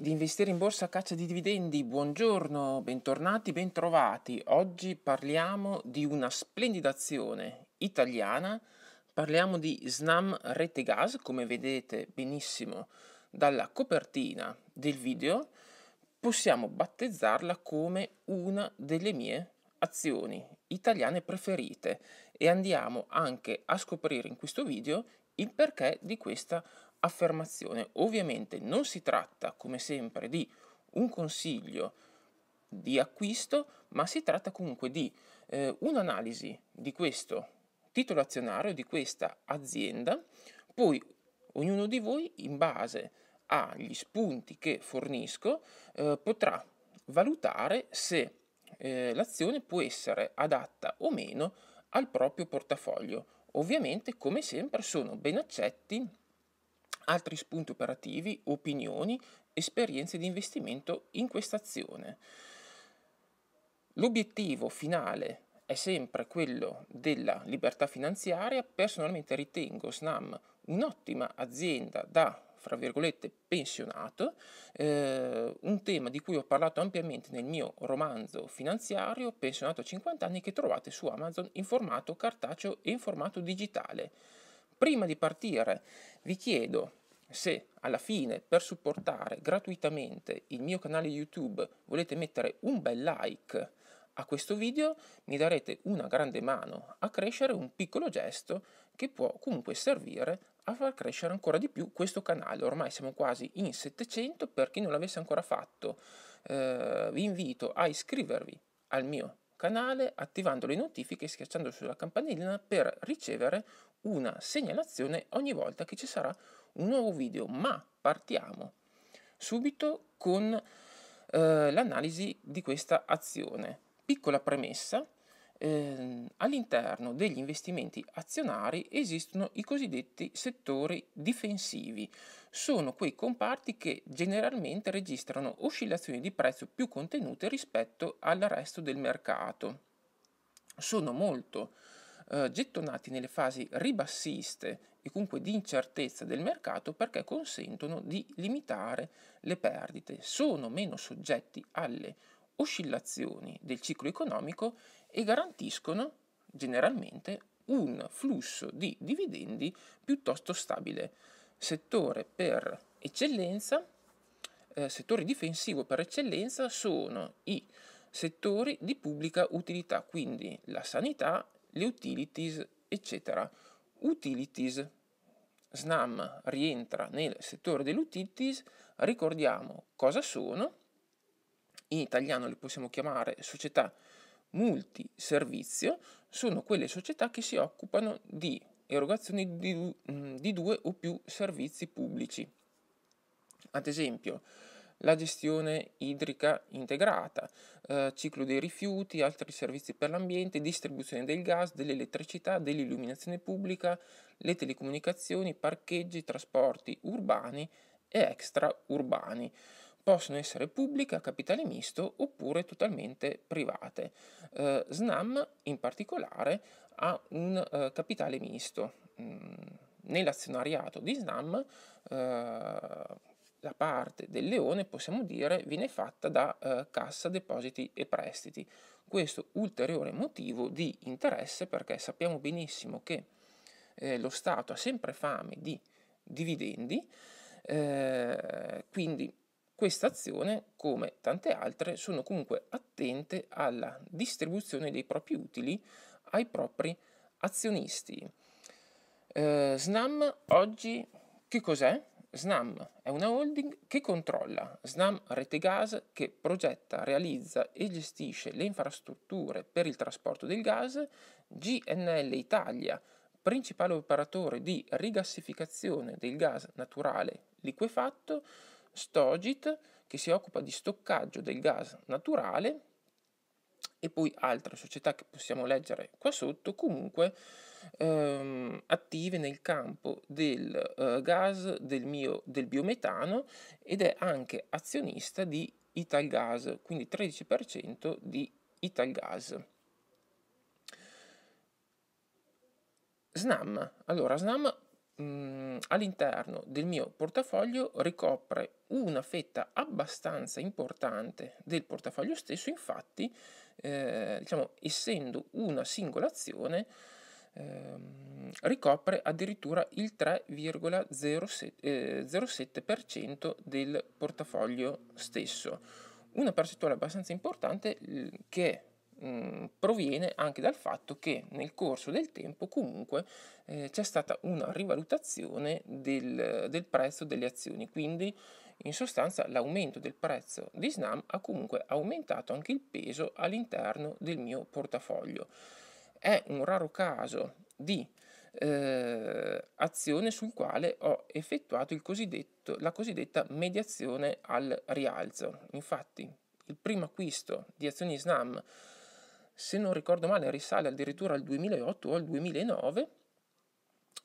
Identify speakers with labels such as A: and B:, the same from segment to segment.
A: di investire in borsa a caccia di dividendi. Buongiorno, bentornati, bentrovati. Oggi parliamo di una splendida azione italiana. Parliamo di Snam Rete Gas, come vedete benissimo dalla copertina del video. Possiamo battezzarla come una delle mie azioni italiane preferite e andiamo anche a scoprire in questo video il perché di questa azione affermazione. Ovviamente non si tratta, come sempre, di un consiglio di acquisto, ma si tratta comunque di eh, un'analisi di questo titolo azionario, di questa azienda, poi ognuno di voi in base agli spunti che fornisco eh, potrà valutare se eh, l'azione può essere adatta o meno al proprio portafoglio. Ovviamente, come sempre, sono ben accetti altri spunti operativi, opinioni, esperienze di investimento in questa azione. L'obiettivo finale è sempre quello della libertà finanziaria. Personalmente ritengo Snam un'ottima azienda da fra virgolette pensionato, eh, un tema di cui ho parlato ampiamente nel mio romanzo finanziario Pensionato a 50 anni che trovate su Amazon in formato cartaceo e in formato digitale. Prima di partire vi chiedo se alla fine per supportare gratuitamente il mio canale YouTube volete mettere un bel like a questo video, mi darete una grande mano a crescere un piccolo gesto che può comunque servire a far crescere ancora di più questo canale. Ormai siamo quasi in 700, per chi non l'avesse ancora fatto eh, vi invito a iscrivervi al mio canale attivando le notifiche e schiacciando sulla campanellina per ricevere una segnalazione ogni volta che ci sarà un nuovo video, ma partiamo subito con eh, l'analisi di questa azione. Piccola premessa, eh, all'interno degli investimenti azionari esistono i cosiddetti settori difensivi. Sono quei comparti che generalmente registrano oscillazioni di prezzo più contenute rispetto al resto del mercato. Sono molto eh, gettonati nelle fasi ribassiste e comunque di incertezza del mercato perché consentono di limitare le perdite, sono meno soggetti alle oscillazioni del ciclo economico e garantiscono generalmente un flusso di dividendi piuttosto stabile. Settore per eccellenza, eh, settore difensivo per eccellenza sono i settori di pubblica utilità, quindi la sanità le utilities, eccetera. Utilities. SNAM rientra nel settore delle utilities, ricordiamo cosa sono. In italiano le possiamo chiamare società multiservizio, sono quelle società che si occupano di erogazioni di, di due o più servizi pubblici. Ad esempio, la gestione idrica integrata, eh, ciclo dei rifiuti, altri servizi per l'ambiente, distribuzione del gas, dell'elettricità, dell'illuminazione pubblica, le telecomunicazioni, parcheggi, trasporti urbani e extraurbani. Possono essere pubbliche a capitale misto oppure totalmente private. Eh, SNAM in particolare ha un eh, capitale misto. Mm, nell'azionariato di SNAM eh, la parte del leone, possiamo dire, viene fatta da eh, cassa depositi e prestiti. Questo ulteriore motivo di interesse perché sappiamo benissimo che eh, lo Stato ha sempre fame di dividendi, eh, quindi questa azione, come tante altre, sono comunque attente alla distribuzione dei propri utili ai propri azionisti. Eh, SNAM oggi che cos'è? Snam è una holding che controlla Snam Rete Gas che progetta, realizza e gestisce le infrastrutture per il trasporto del gas, GNL Italia, principale operatore di rigassificazione del gas naturale liquefatto, Stogit che si occupa di stoccaggio del gas naturale e poi altre società che possiamo leggere qua sotto, comunque ehm, attive nel campo del eh, gas, del, mio, del biometano ed è anche azionista di Italgas, quindi 13% di Italgas. Snam, allora Snam mh, mm, all'interno del mio portafoglio ricopre una fetta abbastanza importante del portafoglio stesso, infatti eh, diciamo, essendo una singola azione, ehm, ricopre addirittura il 3,07% eh, del portafoglio stesso. Una percentuale abbastanza importante che mm, proviene anche dal fatto che nel corso del tempo comunque eh, c'è stata una rivalutazione del, del prezzo delle azioni, quindi in sostanza l'aumento del prezzo di Snam ha comunque aumentato anche il peso all'interno del mio portafoglio. È un raro caso di eh, azione sul quale ho effettuato la cosiddetta mediazione al rialzo. Infatti il primo acquisto di azioni Snam, se non ricordo male, risale addirittura al 2008 o al 2009.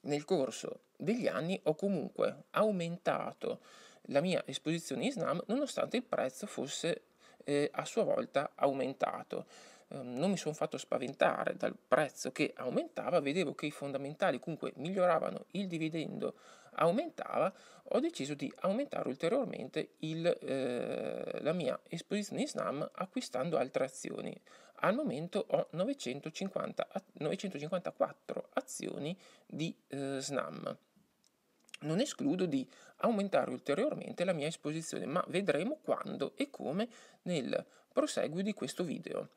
A: Nel corso degli anni ho comunque aumentato la mia esposizione Islam nonostante il prezzo fosse eh, a sua volta aumentato. Ehm, non mi sono fatto spaventare dal prezzo che aumentava, vedevo che i fondamentali comunque miglioravano, il dividendo aumentava, ho deciso di aumentare ulteriormente il, eh, la mia esposizione in SNAM acquistando altre azioni. Al momento ho 950, 954 azioni di eh, SNAM non escludo di aumentare ulteriormente la mia esposizione, ma vedremo quando e come nel proseguo di questo video.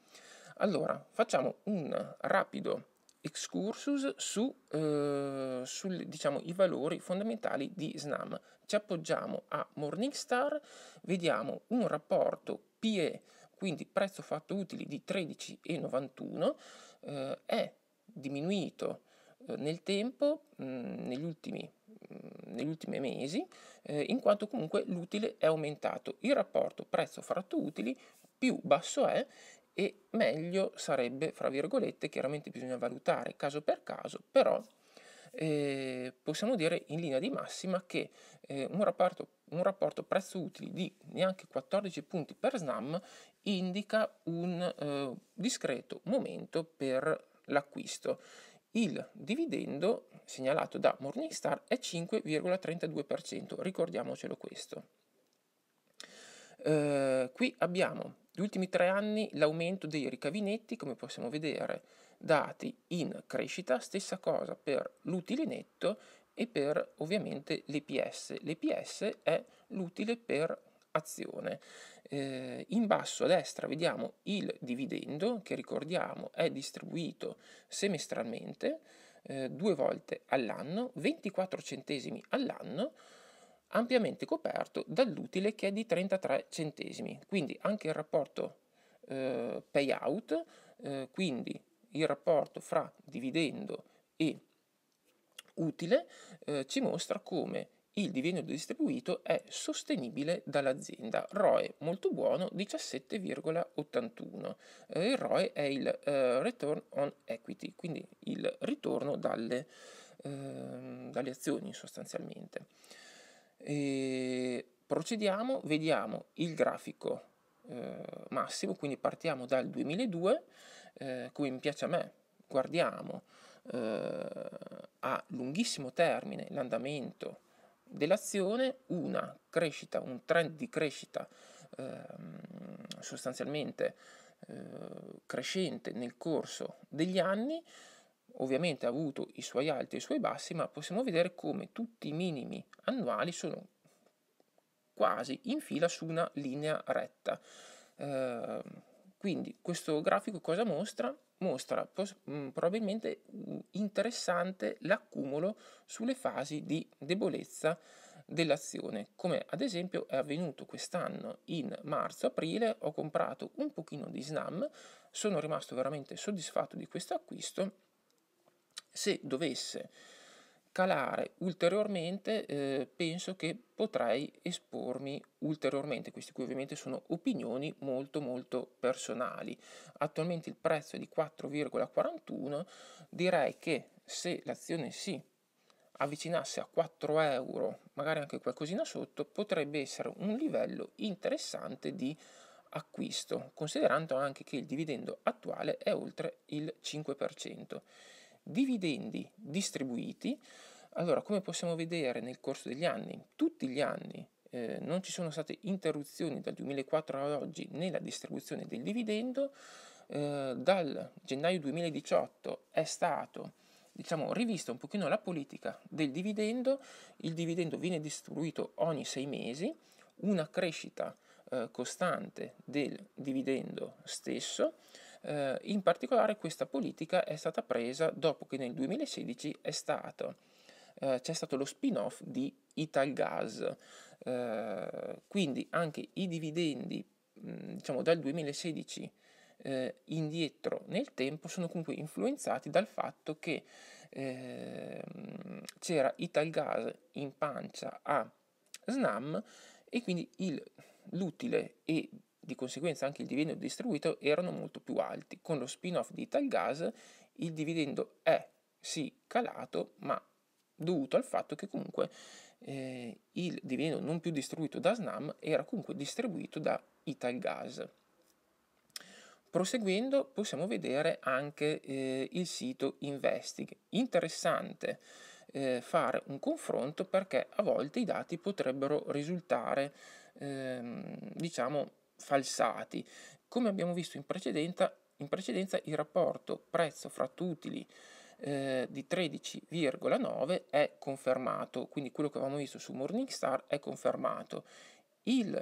A: Allora, facciamo un rapido excursus su, eh, sul, diciamo, i valori fondamentali di SNAM. Ci appoggiamo a Morningstar, vediamo un rapporto PE, quindi prezzo fatto utili di 13,91, eh, è diminuito eh, nel tempo, mh, mm, negli ultimi negli ultimi mesi, eh, in quanto comunque l'utile è aumentato. Il rapporto prezzo fratto utili più basso è e meglio sarebbe, fra virgolette, chiaramente bisogna valutare caso per caso, però eh, possiamo dire in linea di massima che eh, un rapporto, un rapporto prezzo-utili di neanche 14 punti per SNAM indica un eh, discreto momento per l'acquisto. Il dividendo segnalato da Morningstar è 5,32%, ricordiamocelo questo. Eh, qui abbiamo gli ultimi tre anni l'aumento dei ricavinetti, come possiamo vedere, dati in crescita, stessa cosa per l'utile netto e per ovviamente l'EPS. L'EPS è l'utile per azione. Eh, in basso a destra vediamo il dividendo che ricordiamo è distribuito semestralmente eh, due volte all'anno, 24 centesimi all'anno, ampiamente coperto dall'utile che è di 33 centesimi. Quindi anche il rapporto eh, payout, eh, quindi il rapporto fra dividendo e utile, eh, ci mostra come il dividendo distribuito è sostenibile dall'azienda. ROE molto buono 17,81. Eh, il ROE è il uh, return on equity, quindi il ritorno dalle, uh, dalle azioni sostanzialmente. E procediamo, vediamo il grafico uh, massimo, quindi partiamo dal 2002, come mi piace a me, guardiamo a lunghissimo termine l'andamento dell'azione una crescita, un trend di crescita eh, sostanzialmente eh, crescente nel corso degli anni, ovviamente ha avuto i suoi alti e i suoi bassi, ma possiamo vedere come tutti i minimi annuali sono quasi in fila su una linea retta. Eh, quindi questo grafico cosa mostra? Mostra pos- mh, mm, probabilmente mm, interessante l'accumulo sulle fasi di debolezza dell'azione, come ad esempio è avvenuto quest'anno in marzo-aprile, ho comprato un pochino di SNAM, sono rimasto veramente soddisfatto di questo acquisto. Se dovesse scalare ulteriormente eh, penso che potrei espormi ulteriormente. Queste qui ovviamente sono opinioni molto molto personali. Attualmente il prezzo è di 4,41, direi che se l'azione si avvicinasse a 4 euro, magari anche qualcosina sotto, potrebbe essere un livello interessante di acquisto, considerando anche che il dividendo attuale è oltre il 5% dividendi distribuiti, allora come possiamo vedere nel corso degli anni, tutti gli anni eh, non ci sono state interruzioni dal 2004 ad oggi nella distribuzione del dividendo, eh, dal gennaio 2018 è stato diciamo, rivista un pochino la politica del dividendo, il dividendo viene distribuito ogni sei mesi, una crescita eh, costante del dividendo stesso, eh, in particolare questa politica è stata presa dopo che nel 2016 stato, eh, c'è stato lo spin-off di Italgas, eh, quindi anche i dividendi mm, diciamo, dal 2016 eh, indietro nel tempo sono comunque influenzati dal fatto che ehm, c'era Italgas in pancia a Snam e quindi il, l'utile e di conseguenza anche il dividendo distribuito erano molto più alti. Con lo spin-off di Italgas il dividendo è sì calato, ma dovuto al fatto che comunque eh, il dividendo non più distribuito da Snam era comunque distribuito da Italgas. Proseguendo possiamo vedere anche eh, il sito Investig. Interessante eh, fare un confronto perché a volte i dati potrebbero risultare ehm, diciamo falsati. Come abbiamo visto in precedenza, in precedenza il rapporto prezzo fratto utili eh, di 13,9 è confermato, quindi quello che avevamo visto su Morningstar è confermato. Il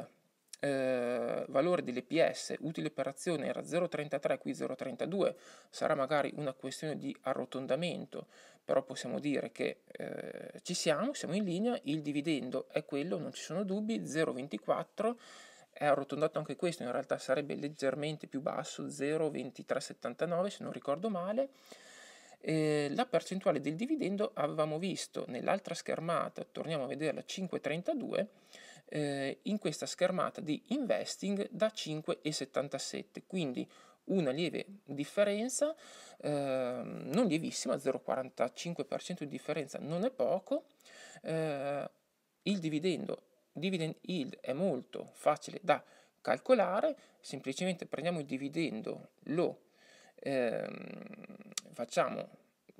A: eh, valore dell'EPS utile per azione era 0,33 qui 0,32 sarà magari una questione di arrotondamento però possiamo dire che eh, ci siamo siamo in linea il dividendo è quello non ci sono dubbi 0,24 è arrotondato anche questo, in realtà sarebbe leggermente più basso, 0,2379 se non ricordo male. E la percentuale del dividendo avevamo visto nell'altra schermata, torniamo a vederla, 5,32, eh, in questa schermata di investing da 5,77, quindi una lieve differenza, eh, non lievissima, 0,45% di differenza non è poco, eh, il dividendo dividend yield è molto facile da calcolare, semplicemente prendiamo il dividendo, lo ehm, facciamo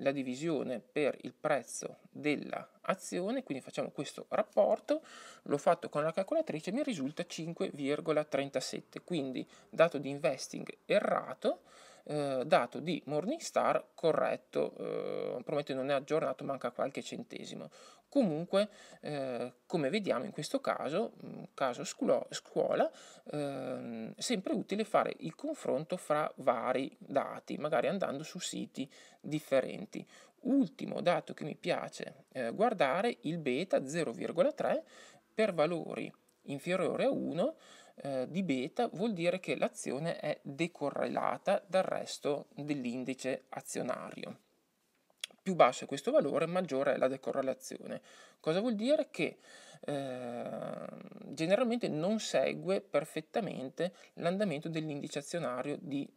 A: la divisione per il prezzo dell'azione, quindi facciamo questo rapporto, l'ho fatto con la calcolatrice, mi risulta 5,37, quindi dato di investing errato, eh, dato di Morningstar corretto, eh, probabilmente non è aggiornato, manca qualche centesimo. Comunque, eh, come vediamo in questo caso, mm, caso scuola, ehm, sempre utile fare il confronto fra vari dati, magari andando su siti differenti. Ultimo dato che mi piace eh, guardare, il beta 0,3 per valori inferiore a 1 eh, di beta vuol dire che l'azione è decorrelata dal resto dell'indice azionario. Più basso è questo valore, maggiore è la decorrelazione. Cosa vuol dire? Che eh, generalmente non segue perfettamente l'andamento dell'indice azionario di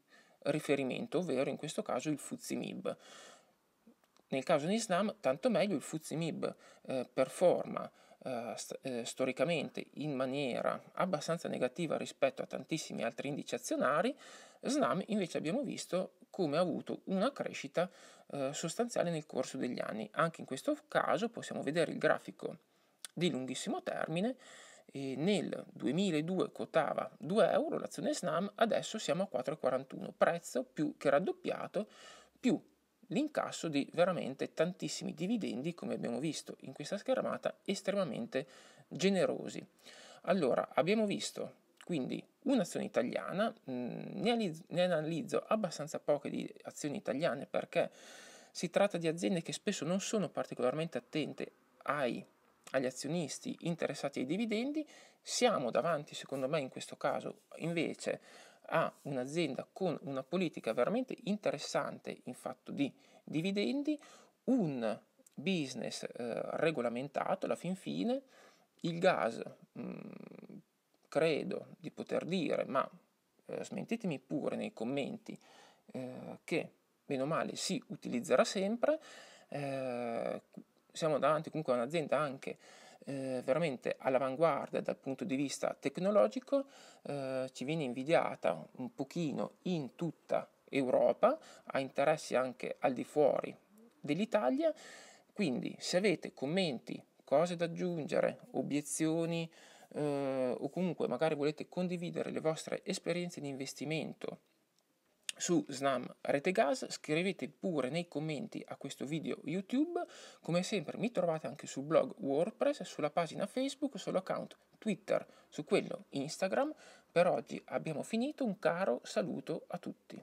A: riferimento, ovvero in questo caso il FUZIMIB. Nel caso di SNAM, tanto meglio il FUZIMIB eh, performa eh, st- eh, storicamente in maniera abbastanza negativa rispetto a tantissimi altri indici azionari, Snam invece abbiamo visto come ha avuto una crescita eh, sostanziale nel corso degli anni. Anche in questo caso possiamo vedere il grafico di lunghissimo termine. E nel 2002 cotava 2 euro l'azione Snam, adesso siamo a 4,41, prezzo più che raddoppiato più l'incasso di veramente tantissimi dividendi, come abbiamo visto in questa schermata, estremamente generosi. Allora, abbiamo visto quindi un'azione italiana, mm, ne, analizzo abbastanza poche di azioni italiane perché si tratta di aziende che spesso non sono particolarmente attente ai, agli azionisti interessati ai dividendi, siamo davanti secondo me in questo caso invece ha un'azienda con una politica veramente interessante in fatto di dividendi, un business eh, regolamentato alla fin fine, il gas, mh, mm, credo di poter dire, ma eh, smentetemi pure nei commenti, eh, che bene o male si utilizzerà sempre, eh, siamo davanti comunque a un'azienda anche eh, veramente all'avanguardia dal punto di vista tecnologico, eh, ci viene invidiata un pochino in tutta Europa, ha interessi anche al di fuori dell'Italia, quindi se avete commenti, cose da aggiungere, obiezioni eh, o comunque magari volete condividere le vostre esperienze di investimento su Snam Rete Gas, scrivete pure nei commenti a questo video YouTube, come sempre mi trovate anche sul blog WordPress, sulla pagina Facebook, sull'account Twitter, su quello Instagram. Per oggi abbiamo finito, un caro saluto a tutti.